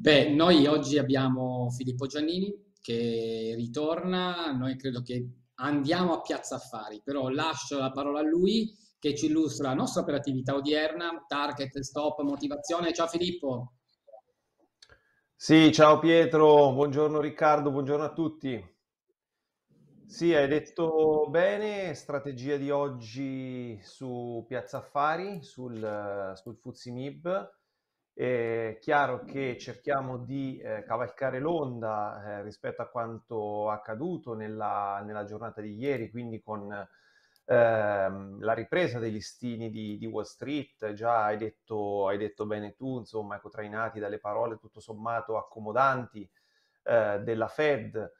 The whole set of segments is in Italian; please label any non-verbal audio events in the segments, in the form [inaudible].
Beh, noi oggi abbiamo Filippo Giannini che ritorna, noi credo che andiamo a Piazza Affari, però lascio la parola a lui che ci illustra la nostra operatività odierna, target, stop, motivazione. Ciao Filippo. Sì, ciao Pietro, buongiorno Riccardo, buongiorno a tutti. Sì, hai detto bene, strategia di oggi su Piazza Affari, sul, eh, sul Fuzimib. È chiaro che cerchiamo di eh, cavalcare l'onda eh, rispetto a quanto accaduto nella, nella giornata di ieri, quindi con ehm, la ripresa dei listini di, di Wall Street, già hai detto, hai detto, bene tu, insomma, ecco, trainati dalle parole tutto sommato accomodanti eh, della Fed,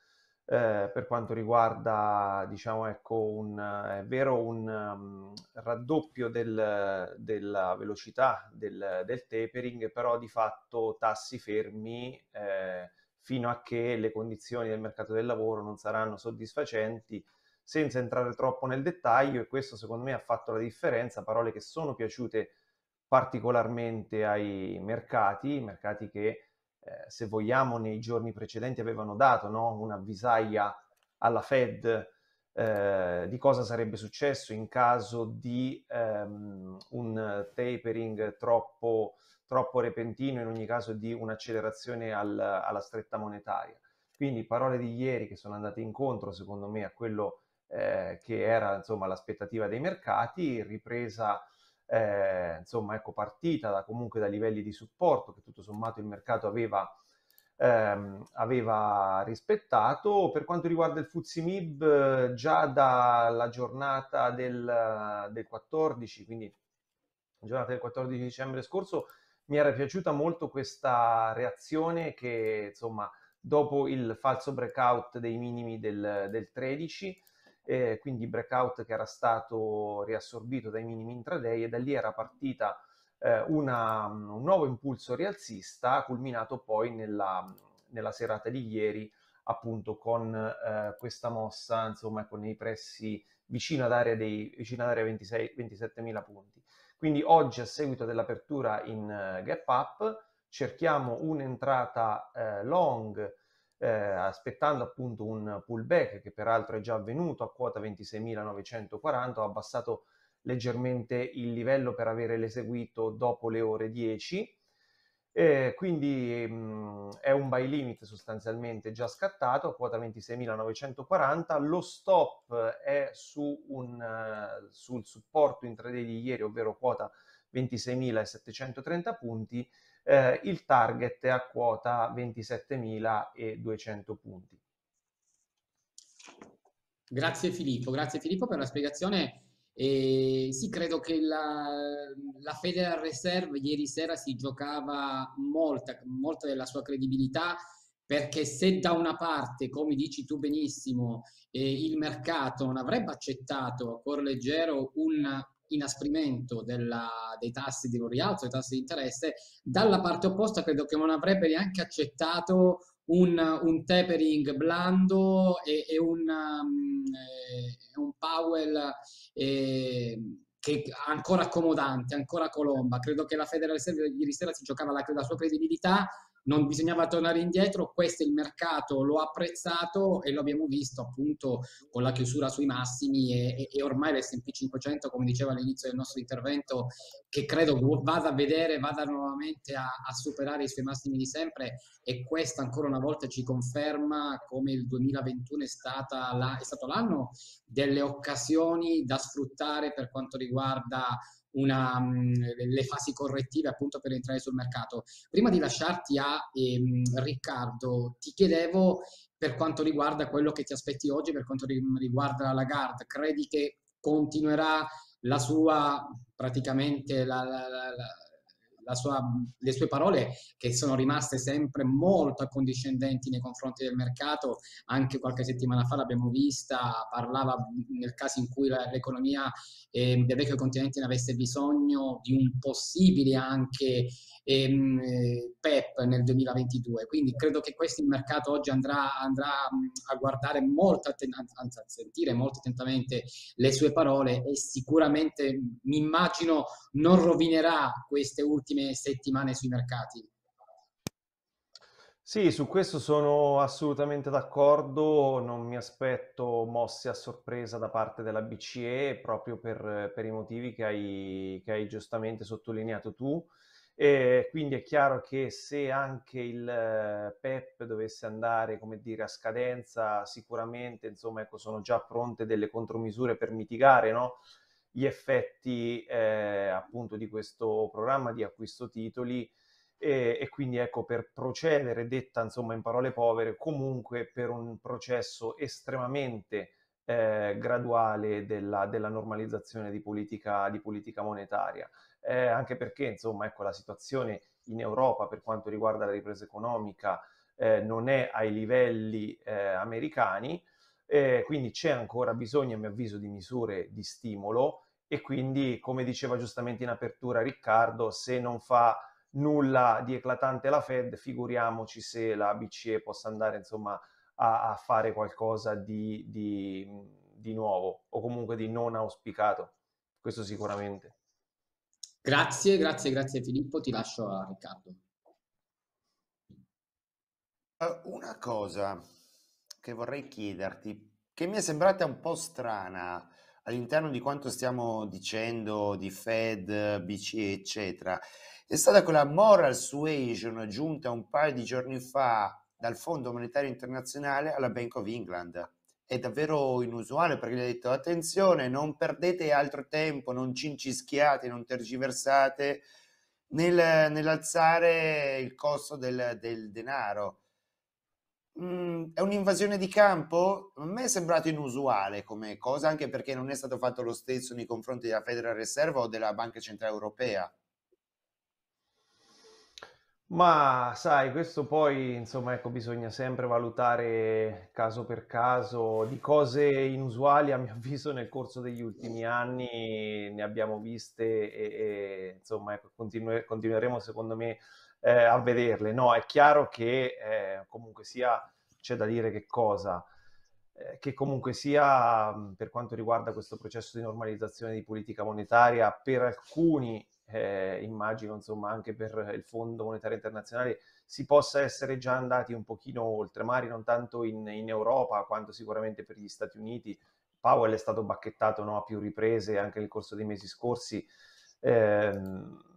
eh, per quanto riguarda, diciamo, ecco, un, è vero un um, raddoppio del, della velocità del, del, tapering, però di fatto tassi fermi eh, fino a che le condizioni del mercato del lavoro non saranno soddisfacenti, senza entrare troppo nel dettaglio, e questo secondo me ha fatto la differenza, parole che sono piaciute particolarmente ai mercati, mercati che eh, se vogliamo, nei giorni precedenti avevano dato no? una visaglia alla Fed eh, di cosa sarebbe successo in caso di ehm, un tapering troppo, troppo, repentino, in ogni caso di un'accelerazione al, alla stretta monetaria. Quindi parole di ieri che sono andate incontro, secondo me, a quello eh, che era insomma, l'aspettativa dei mercati, ripresa eh, insomma, ecco, partita da, comunque da livelli di supporto che tutto sommato il mercato aveva, ehm, aveva rispettato. Per quanto riguarda il Fuzimib, già dalla giornata del, del 14, quindi giornata del 14 dicembre scorso, mi era piaciuta molto questa reazione che, insomma, dopo il falso breakout dei minimi del, del 13, e quindi breakout che era stato riassorbito dai minimi intraday e da lì era partita eh, una, un nuovo impulso rialzista culminato poi nella, nella serata di ieri appunto con eh, questa mossa, insomma con i pressi vicino ad area, dei, vicino ad area 26, 27.000 punti. Quindi oggi a seguito dell'apertura in uh, gap up cerchiamo un'entrata uh, long eh, aspettando appunto un pullback che peraltro è già avvenuto a quota 26.940, ha abbassato leggermente il livello per avere l'eseguito dopo le ore 10. Eh, quindi mh, mm, è un buy limit sostanzialmente già scattato a quota 26.940. Lo stop è su un, uh, sul supporto intraday di ieri, ovvero quota 26.730 punti eh, il target è a quota 27.200 punti. Grazie Filippo, grazie Filippo per la spiegazione. Eh, sì, credo che la, la Federal Reserve ieri sera si giocava molta, molta della sua credibilità perché se da una parte, come dici tu benissimo, eh, il mercato non avrebbe accettato a cuor leggero un inasprimento della, dei tassi di rialzo, dei tassi di interesse, dalla parte opposta credo che non avrebbe neanche accettato un, un tapering blando e, e un, um, eh, un, Powell eh, che ancora accomodante, ancora colomba. Credo che la Federal Reserve ieri sera si giocava la, la sua credibilità non bisognava tornare indietro, questo il mercato lo ha apprezzato e lo abbiamo visto appunto con la chiusura sui massimi e, e ormai l'S&P 500, come diceva all'inizio del nostro intervento, che credo vada a vedere, vada nuovamente a, a superare i suoi massimi di sempre e questa ancora una volta ci conferma come il 2021 è, stata la, è stato l'anno delle occasioni da sfruttare per quanto riguarda una, mm, le fasi correttive appunto per entrare sul mercato. Prima di lasciarti a ehm, Riccardo, ti chiedevo per quanto riguarda quello che ti aspetti oggi, per quanto riguarda la GARD, credi che continuerà la sua praticamente la, la, la la sua, le sue parole che sono rimaste sempre molto accondiscendenti nei confronti del mercato, anche qualche settimana fa l'abbiamo vista, parlava nel caso in cui l'economia eh, del vecchio continente ne avesse bisogno di un possibile anche ehm, PEP nel 2022. Quindi credo che questo il mercato oggi andrà, andrà a guardare molto, atten- anzi a sentire molto attentamente le sue parole e sicuramente mi immagino non rovinerà queste ultime prossime settimane sui mercati. Sì, su questo sono assolutamente d'accordo, non mi aspetto mosse a sorpresa da parte della BCE proprio per, per i motivi che hai, che hai, giustamente sottolineato tu. E quindi è chiaro che se anche il PEP eh, dovesse andare dire, a scadenza, sicuramente insomma, ecco, sono già pronte delle contromisure per mitigare no? gli effetti eh, appunto di questo programma di acquisto titoli e, e, quindi ecco per procedere, detta insomma in parole povere, comunque per un processo estremamente eh, graduale della, della, normalizzazione di politica, di politica monetaria, eh, anche perché insomma ecco la situazione in Europa per quanto riguarda la ripresa economica eh, non è ai livelli eh, americani, eh, quindi c'è ancora bisogno a mio avviso di misure di stimolo, e quindi, come diceva giustamente in apertura Riccardo, se non fa nulla di eclatante la Fed, figuriamoci se la BCE possa andare insomma, a, a fare qualcosa di, di, di nuovo o comunque di non auspicato, questo sicuramente. Grazie, grazie, grazie Filippo, ti lascio a Riccardo. Eh, una cosa che vorrei chiederti, che mi è sembrata un po' strana, all'interno di quanto stiamo dicendo di Fed, BCE, eccetera, è stata quella moral suasion aggiunta un paio di giorni fa dal Fondo Monetario Internazionale alla Bank of England. È davvero inusuale perché gli ha detto attenzione, non perdete altro tempo, non cincischiate, non tergiversate nel, nell'alzare il costo del, del denaro Mm, è un'invasione di campo? A me è sembrato inusuale come cosa, anche perché non è stato fatto lo stesso nei confronti della Federal Reserve o della Banca Centrale Europea. Ma sai, questo poi, insomma, ecco, bisogna sempre valutare caso per caso. Di cose inusuali, a mio [laughs] avviso, nel corso degli ultimi anni ne abbiamo viste e, e insomma, ecco, continue- continueremo, secondo me, eh, a vederle. No, è chiaro che eh, comunque sia, c'è da dire che cosa, eh, che comunque sia mm, per quanto riguarda questo processo di normalizzazione di politica monetaria, per alcuni, eh, immagino insomma anche per il Fondo Monetario Internazionale, si possa essere già andati un pochino oltre, magari non tanto in, in Europa quanto sicuramente per gli Stati Uniti. Powell è stato bacchettato no, a più riprese anche nel corso dei mesi scorsi. Ehm,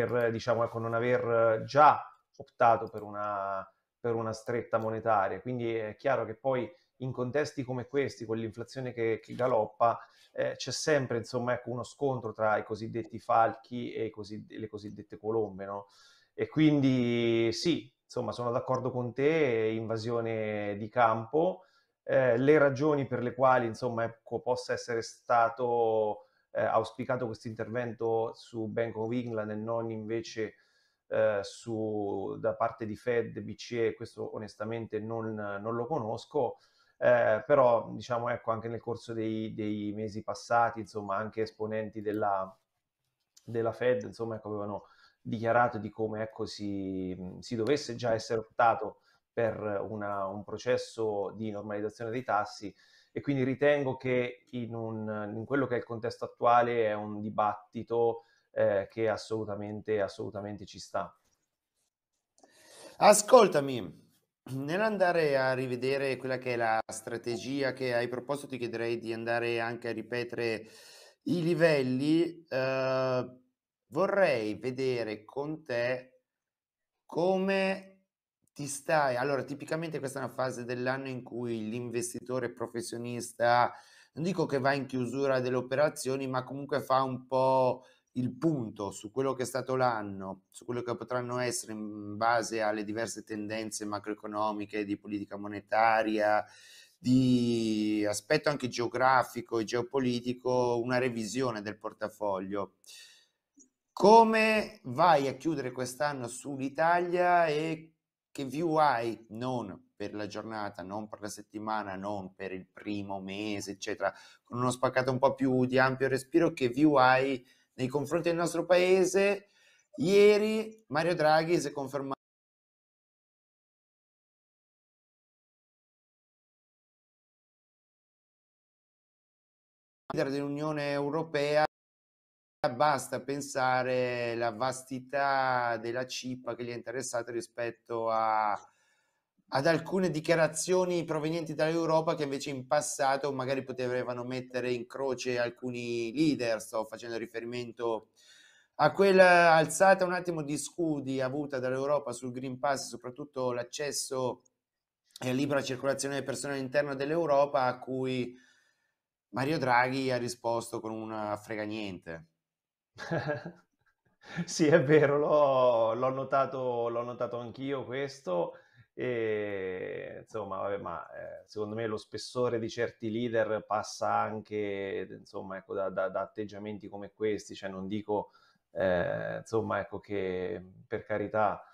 per diciamo, ecco, non aver già optato per una, per una, stretta monetaria. Quindi è chiaro che poi in contesti come questi, con l'inflazione che, che galoppa, eh, c'è sempre insomma, ecco, uno scontro tra i cosiddetti falchi e cosidd- le cosiddette colombe. No? E quindi sì, insomma, sono d'accordo con te, invasione di campo. Eh, le ragioni per le quali insomma, ecco, possa essere stato eh, auspicato questo intervento su Bank of England e non invece eh, su, da parte di Fed, BCE, questo onestamente non, non lo conosco, eh, però diciamo ecco anche nel corso dei, dei mesi passati, insomma anche esponenti della, della Fed insomma ecco, avevano dichiarato di come ecco, si, si dovesse già essere optato per una, un processo di normalizzazione dei tassi e quindi ritengo che in, un, in quello che è il contesto attuale è un dibattito eh, che assolutamente, assolutamente ci sta. Ascoltami, Nell'andare a rivedere quella che è la strategia che hai proposto, ti chiederei di andare anche a ripetere i livelli. Eh, vorrei vedere con te come ti stai, allora tipicamente questa è una fase dell'anno in cui l'investitore professionista, non dico che va in chiusura delle operazioni, ma comunque fa un po' il punto su quello che è stato l'anno, su quello che potranno essere in base alle diverse tendenze macroeconomiche, di politica monetaria, di aspetto anche geografico e geopolitico, una revisione del portafoglio come vai a chiudere quest'anno sull'Italia e che view hai non per la giornata, non per la settimana, non per il primo mese, eccetera, con uno spaccato un po' più di ampio respiro, che view hai nei confronti del nostro paese. Ieri Mario Draghi si è confermato. dell'Unione Europea basta pensare alla vastità della cippa che gli è interessata rispetto a, ad alcune dichiarazioni provenienti dall'Europa che invece in passato magari potevano mettere in croce alcuni leader, sto facendo riferimento a quella alzata un attimo di scudi avuta dall'Europa sul Green Pass, soprattutto l'accesso e eh, la libera circolazione delle persone all'interno dell'Europa a cui Mario Draghi ha risposto con una frega niente. [laughs] Sì, è vero, l'ho l'ho notato l'ho notato anch'io questo, E, insomma vabbè, ma, ehm, secondo me lo spessore di certi leader passa anche insomma, ecco, da da da atteggiamenti come questi, cioè non dico, ehm, insomma, ecco, che per carità,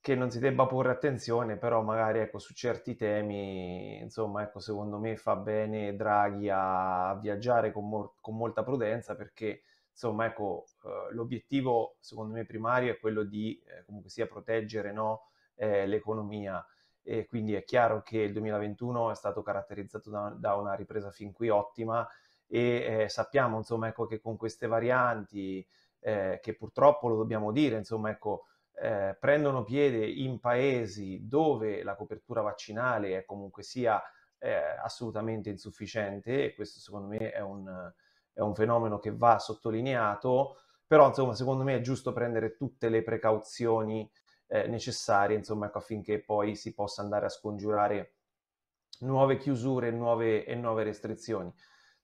che non si debba porre attenzione, però magari, ecco, su certi temi, insomma, ecco, secondo me fa bene Draghi a viaggiare con mol con molta prudenza perché insomma, ecco, eh, l'obiettivo secondo me primario è quello di eh, comunque sia proteggere no, eh, l'economia. E quindi è chiaro che il 2021 è stato caratterizzato da, da una ripresa fin qui ottima e eh, sappiamo insomma, ecco, che con queste varianti, eh, che purtroppo lo dobbiamo dire, insomma, ecco, eh, prendono piede in paesi dove la copertura vaccinale è comunque sia assolutamente insufficiente e questo secondo me è un è un fenomeno che va sottolineato, però insomma secondo me è giusto prendere tutte le precauzioni eh, necessarie insomma, ecco, affinché poi si possa andare a scongiurare nuove chiusure e nuove, e nuove restrizioni.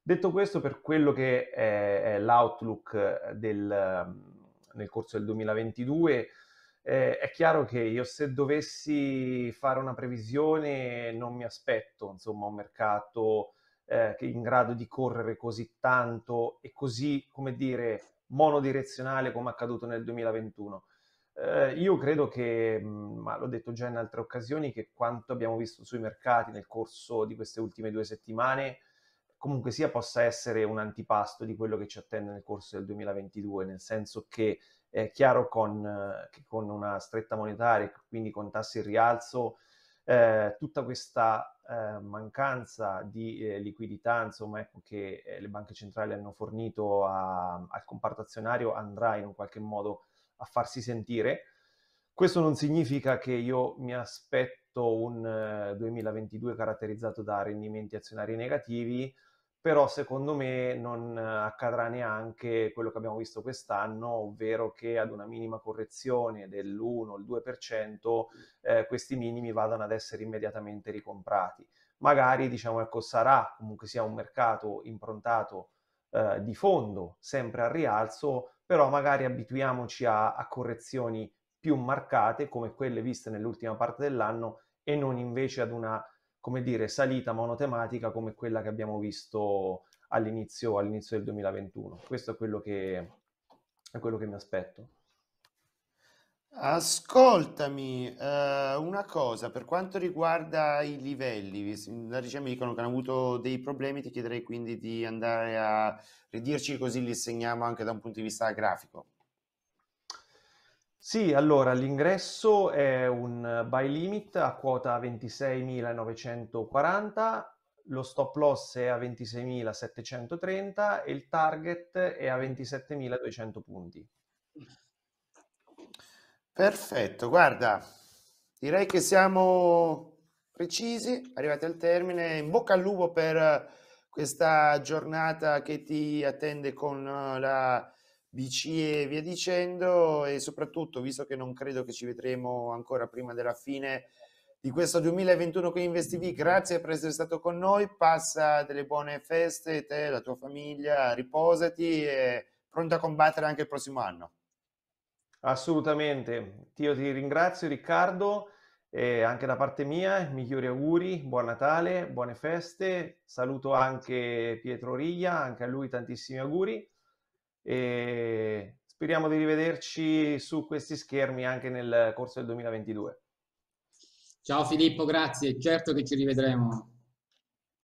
Detto questo, per quello che è, è l'outlook eh, del, ehm, nel corso del 2022, eh, è chiaro che io se dovessi fare una previsione non mi aspetto insomma, un mercato eh, in grado di correre così tanto e così, come dire, monodirezionale come accaduto nel 2021. Eh, io credo che, ma l'ho detto già in altre occasioni, che quanto abbiamo visto sui mercati nel corso di queste ultime due settimane comunque sia possa essere un antipasto di quello che ci attende nel corso del 2022, nel senso che è chiaro con, eh, che con una stretta monetaria, quindi con tassi in rialzo, eh, tutta questa eh, mancanza di eh, liquidità insomma, ecco, che eh, le banche centrali hanno fornito a, al comparto azionario andrà in un qualche modo a farsi sentire. Questo non significa che io mi aspetto un 2022 eh, caratterizzato da rendimenti azionari negativi, però secondo me non accadrà neanche quello che abbiamo visto quest'anno, ovvero che ad una minima correzione dell'1 o il 2% eh, questi minimi vadano ad essere immediatamente ricomprati. Magari diciamo ecco, sarà comunque sia un mercato improntato eh, di fondo, sempre al rialzo, però magari abituiamoci a, a correzioni più marcate come quelle viste nell'ultima parte dell'anno e non invece ad una come dire, salita monotematica come quella che abbiamo visto all'inizio, all'inizio del 2021. Questo è quello che, è quello che mi aspetto. Ascoltami, eh, una cosa, per quanto riguarda i livelli, la ricerca mi dicono che hanno avuto dei problemi, ti chiederei quindi di andare a ridirci così li segniamo anche da un punto di vista grafico. Sì, allora l'ingresso è un buy limit a quota 26.940, lo stop loss è a 26.730 e il target è a 27.200 punti. Perfetto, guarda, direi che siamo precisi, arrivati al termine. In bocca al lupo per questa giornata che ti attende con eh, la BCE e via dicendo e soprattutto visto che non credo che ci vedremo ancora prima della fine di questo 2021 con InvestiV grazie per essere stato con noi passa delle buone feste te, la tua famiglia, riposati e pronto a combattere anche il prossimo anno assolutamente io ti ringrazio Riccardo e anche da parte mia migliori auguri, buon Natale, buone feste saluto anche Pietro Riglia anche a lui tantissimi auguri e speriamo di rivederci su questi schermi anche nel corso del 2022. Ciao Filippo, grazie, certo che ci rivedremo.